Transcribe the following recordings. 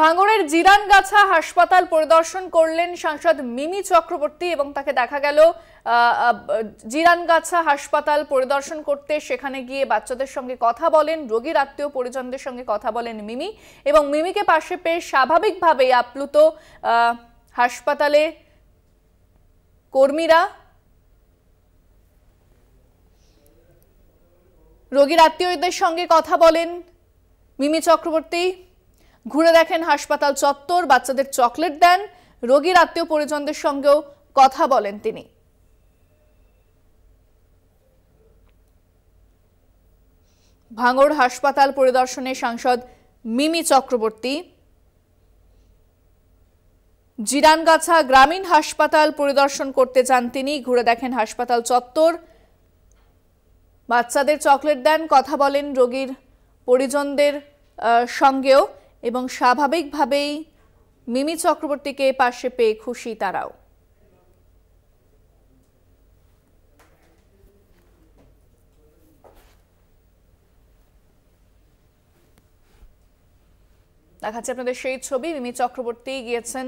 ভাঙনের জিরানগাছা হাসপাতাল পরিদর্শন করলেন সাংসদ মিমি চক্রবর্তী এবং তাকে দেখা গেল জিরানগাছা হাসপাতাল পরিদর্শন করতে সেখানে গিয়ে বাচ্চাদের সঙ্গে কথা বলেন রোগীর আত্মীয় পরিজনদের সঙ্গে কথা বলেন মিমি এবং মিমিকে পাশে পেয়ে স্বাভাবিকভাবেই আপ্লুত হাসপাতালে কর্মীরা রোগীর আত্মীয়দের সঙ্গে কথা বলেন মিমি চক্রবর্তী ঘুরে দেখেন হাসপাতাল চত্বর বাচ্চাদের চকলেট দেন রোগীর আত্মীয় পরিজনদের সঙ্গেও কথা বলেন তিনি ভাঙড় হাসপাতাল পরিদর্শনে সাংসদ মিমি চক্রবর্তী জিরানগাছা গ্রামীণ হাসপাতাল পরিদর্শন করতে যান তিনি ঘুরে দেখেন হাসপাতাল চত্বর বাচ্চাদের চকলেট দেন কথা বলেন রোগীর পরিজনদের সঙ্গেও এবং স্বাভাবিকভাবেই মিমি চক্রবর্তীকে পাশে পেয়ে খুশি তারাও দেখাচ্ছি আপনাদের সেই ছবি মিমি চক্রবর্তী গিয়েছেন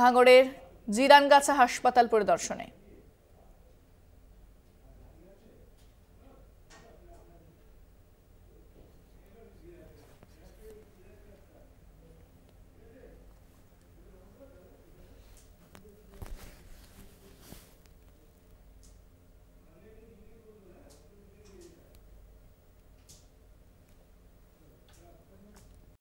ভাঙড়ের জিরানগাছা হাসপাতাল পরিদর্শনে